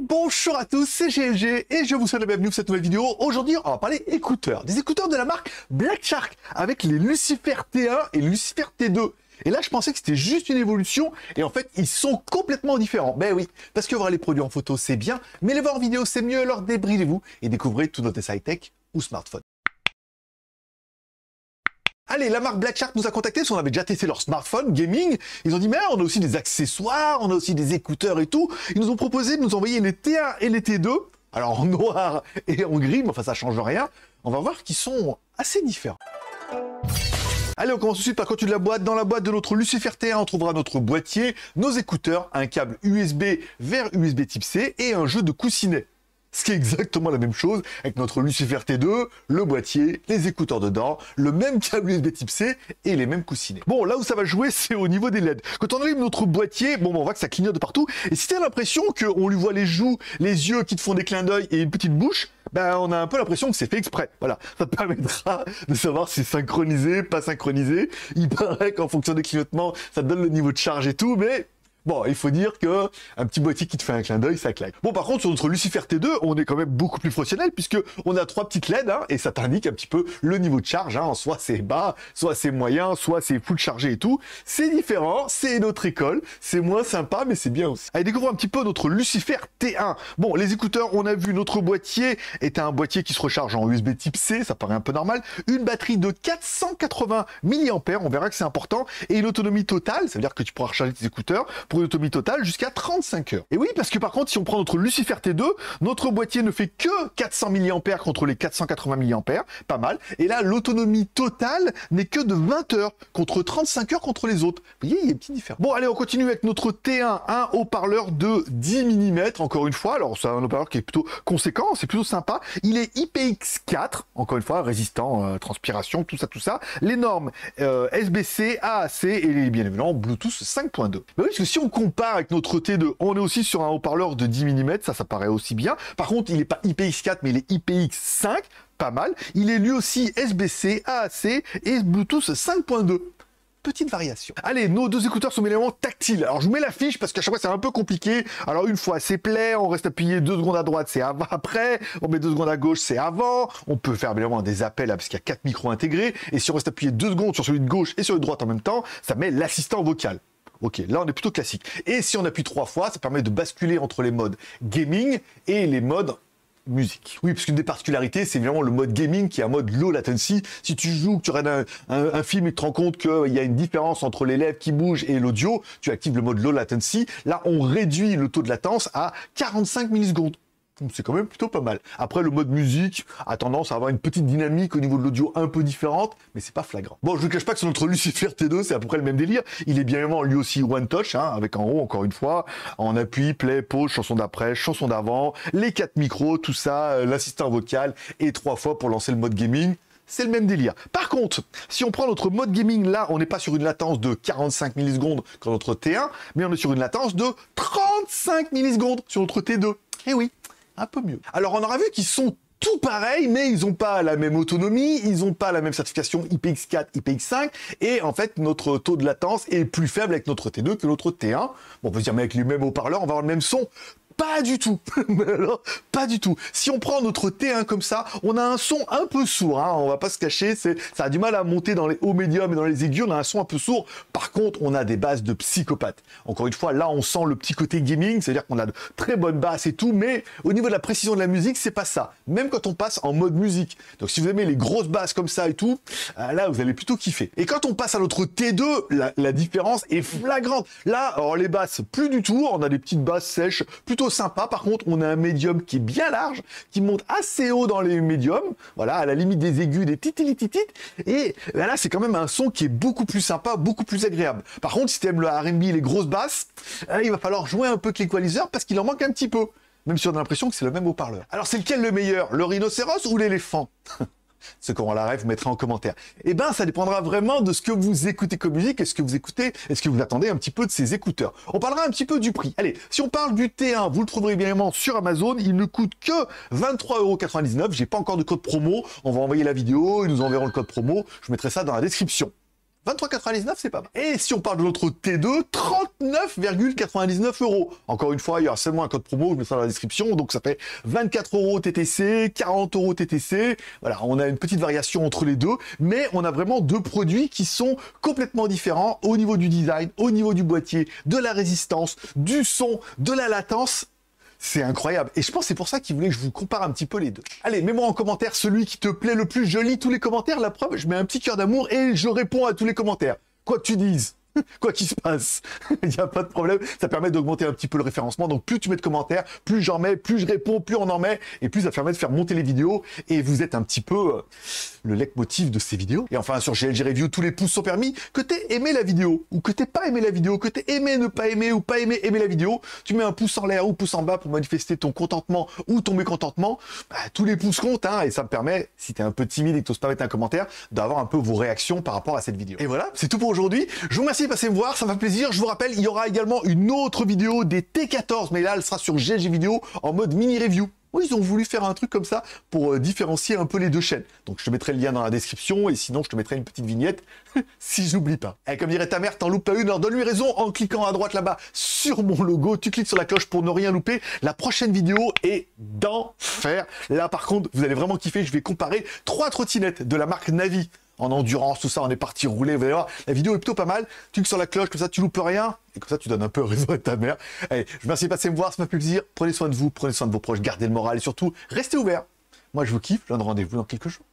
Bonjour à tous, c'est GLG et je vous souhaite la bienvenue pour cette nouvelle vidéo. Aujourd'hui, on va parler écouteurs. Des écouteurs de la marque Black Shark avec les Lucifer T1 et Lucifer T2. Et là, je pensais que c'était juste une évolution, et en fait, ils sont complètement différents. Ben oui, parce que voir les produits en photo, c'est bien, mais les voir en vidéo, c'est mieux, alors débridez-vous et découvrez tout notre high tech ou smartphone. Allez, la marque Black Shark nous a contactés parce qu'on avait déjà testé leur smartphone gaming. Ils ont dit, mais on a aussi des accessoires, on a aussi des écouteurs et tout. Ils nous ont proposé de nous envoyer les T1 et les T2. Alors en noir et en gris, mais enfin ça change rien. On va voir qu'ils sont assez différents. Allez, on commence tout de suite par contenu de la boîte. Dans la boîte de notre Lucifer T1, on trouvera notre boîtier, nos écouteurs, un câble USB vers USB type C et un jeu de coussinet ce qui est exactement la même chose avec notre Lucifer T2, le boîtier, les écouteurs dedans, le même câble USB type C et les mêmes coussinets. Bon, là où ça va jouer, c'est au niveau des LED. Quand on allume notre boîtier, bon, ben, on voit que ça clignote de partout. Et si t'as l'impression qu'on lui voit les joues, les yeux qui te font des clins d'œil et une petite bouche, ben, on a un peu l'impression que c'est fait exprès. Voilà, ça te permettra de savoir si c'est synchronisé, pas synchronisé. Il paraît qu'en fonction des clignotements, ça donne le niveau de charge et tout, mais Bon, il faut dire que un petit boîtier qui te fait un clin d'œil, ça claque. Bon, par contre, sur notre Lucifer T2, on est quand même beaucoup plus professionnel puisque on a trois petites LED hein, et ça t'indique un petit peu le niveau de charge. Hein. Soit c'est bas, soit c'est moyen, soit c'est full chargé et tout. C'est différent, c'est notre école, c'est moins sympa, mais c'est bien aussi. Allez, découvrons un petit peu notre Lucifer T1. Bon, les écouteurs, on a vu notre boîtier est un boîtier qui se recharge en USB Type C, ça paraît un peu normal. Une batterie de 480 mAh, on verra que c'est important et une autonomie totale, ça veut dire que tu pourras recharger tes écouteurs autonomie totale jusqu'à 35 heures. Et oui, parce que par contre, si on prend notre Lucifer T2, notre boîtier ne fait que 400 milliampères contre les 480 milliampères pas mal. Et là, l'autonomie totale n'est que de 20 heures contre 35 heures contre les autres. voyez, il y a une petite différence. Bon, allez, on continue avec notre T1, un haut-parleur de 10 mm, encore une fois. Alors, c'est un haut-parleur qui est plutôt conséquent, c'est plutôt sympa. Il est IPX4, encore une fois, résistant, euh, transpiration, tout ça, tout ça. Les normes euh, SBC, AAC et bien évidemment Bluetooth 5.2. Mais oui, parce que si on on compare avec notre T2, on est aussi sur un haut-parleur de 10 mm, ça, ça paraît aussi bien. Par contre, il n'est pas IPX4, mais il est IPX5, pas mal. Il est lui aussi SBC, AAC et Bluetooth 5.2 petite variation. Allez, nos deux écouteurs sont évidemment tactiles. Alors je vous mets la fiche parce qu'à chaque fois c'est un peu compliqué. Alors une fois c'est play, on reste appuyé deux secondes à droite, c'est après, on met deux secondes à gauche, c'est avant. On peut faire évidemment des appels parce qu'il y a quatre micros intégrés. Et si on reste appuyé deux secondes sur celui de gauche et sur celui de droite en même temps, ça met l'assistant vocal. Ok, là on est plutôt classique. Et si on appuie trois fois, ça permet de basculer entre les modes gaming et les modes musique. Oui, parce qu'une des particularités, c'est vraiment le mode gaming qui est un mode low latency. Si tu joues, que tu regardes un, film et tu te rends compte qu'il y a une différence entre les lèvres qui bougent et l'audio, tu actives le mode low latency. Là, on réduit le taux de latence à 45 millisecondes c'est quand même plutôt pas mal. Après, le mode musique a tendance à avoir une petite dynamique au niveau de l'audio un peu différente, mais c'est pas flagrant. Bon, je vous cache pas que sur notre Lucifer T2, c'est à peu près le même délire. Il est bien évidemment lui aussi one touch, hein, avec en haut, encore une fois, en appui, play, pause, chanson d'après, chanson d'avant, les quatre micros, tout ça, euh, l'assistant vocal, et trois fois pour lancer le mode gaming c'est le même délire. Par contre, si on prend notre mode gaming, là, on n'est pas sur une latence de 45 millisecondes quand notre T1, mais on est sur une latence de 35 millisecondes sur notre T2. Eh oui, un peu mieux. Alors on aura vu qu'ils sont tout pareils mais ils n'ont pas la même autonomie, ils n'ont pas la même certification IPX4, IPX5, et en fait, notre taux de latence est plus faible avec notre T2 que notre T1. Bon, on peut dire, mais avec les mêmes haut-parleurs, on va avoir le même son. Pas du tout. pas du tout. Si on prend notre T1 comme ça, on a un son un peu sourd. Hein, on va pas se cacher. C'est, ça a du mal à monter dans les hauts médiums et dans les aigus. On a un son un peu sourd. Par contre, on a des bases de psychopathe. Encore une fois, là, on sent le petit côté gaming. C'est-à-dire qu'on a de très bonnes basses et tout. Mais au niveau de la précision de la musique, c'est pas ça. Même quand on passe en mode musique. Donc, si vous aimez les grosses basses comme ça et tout, euh, là, vous allez plutôt kiffer. Et quand on passe à notre T2, la, différence est flagrante. Là, les basses, plus du tout. On a des petites basses sèches, plutôt sympa. Par contre, on a un médium qui est bien large, qui monte assez haut dans les médiums, voilà, à la limite des aigus, des titili-titit, Et ben là, c'est quand même un son qui est beaucoup plus sympa, beaucoup plus agréable. Par contre, si tu aimes le R&B, les grosses basses, hein, il va falloir jouer un peu que l'équaliseur parce qu'il en manque un petit peu. Même si on a l'impression que c'est le même haut-parleur. Alors, c'est lequel le meilleur Le rhinocéros ou l'éléphant Ce qu'on auront la rêve, vous mettrez en commentaire. Eh bien, ça dépendra vraiment de ce que vous écoutez comme musique, est-ce que vous écoutez, est-ce que vous attendez un petit peu de ces écouteurs. On parlera un petit peu du prix. Allez, si on parle du T1, vous le trouverez bien évidemment sur Amazon, il ne coûte que 23,99€. J'ai pas encore de code promo. On va envoyer la vidéo, ils nous enverront le code promo. Je mettrai ça dans la description. 23,99, c'est pas mal. Et si on parle de notre T2, 39,99 euros. Encore une fois, il y aura seulement un code promo, je mets ça dans la description, donc ça fait 24 euros TTC, 40 euros TTC. Voilà, on a une petite variation entre les deux, mais on a vraiment deux produits qui sont complètement différents au niveau du design, au niveau du boîtier, de la résistance, du son, de la latence c'est incroyable. Et je pense c'est pour ça qu'il voulait que je vous compare un petit peu les deux. Allez, mets-moi en commentaire celui qui te plaît le plus. Je lis tous les commentaires. La preuve, je mets un petit cœur d'amour et je réponds à tous les commentaires. Quoi que tu dises. quoi qu'il se passe. Il n'y a pas de problème. Ça permet d'augmenter un petit peu le référencement. Donc plus tu mets de commentaires, plus j'en mets, plus je réponds, plus on en met, et plus ça permet de faire monter les vidéos. Et vous êtes un petit peu euh, le leitmotiv de ces vidéos. Et enfin sur GLG Review, tous les pouces sont permis. Que t'aies aimé la vidéo, ou que t'aies pas aimé la vidéo, que t'aies aimé ne pas aimer, ou pas aimé aimer la vidéo, tu mets un pouce en l'air ou pouce en bas pour manifester ton contentement ou ton mécontentement. Bah, tous les pouces comptent, hein. et ça me permet, si t'es un peu timide et que tu t'oses pas mettre un commentaire, d'avoir un peu vos réactions par rapport à cette vidéo. Et voilà, c'est tout pour aujourd'hui. Je vous remercie passez me voir, ça va fait plaisir. Je vous rappelle, il y aura également une autre vidéo des T14, mais là, elle sera sur gg Vidéo en mode mini-review. Oui, ils ont voulu faire un truc comme ça pour euh, différencier un peu les deux chaînes. Donc je te mettrai le lien dans la description et sinon je te mettrai une petite vignette si j'oublie pas. Et eh, comme dirait ta mère, t'en loupes pas une, alors donne-lui raison en cliquant à droite là-bas sur mon logo. Tu cliques sur la cloche pour ne rien louper. La prochaine vidéo est d'enfer. Là par contre, vous allez vraiment kiffer. Je vais comparer trois trottinettes de la marque Navi en endurance, tout ça, on est parti rouler, vous allez voir, la vidéo est plutôt pas mal, Tu cliques sur la cloche, comme ça tu loupes rien, et comme ça tu donnes un peu raison à ta mère. Allez, je vous remercie de passer me voir, ça m'a fait plaisir, prenez soin de vous, prenez soin de vos proches, gardez le moral, et surtout, restez ouverts. Moi je vous kiffe, je donne rendez-vous dans quelques jours.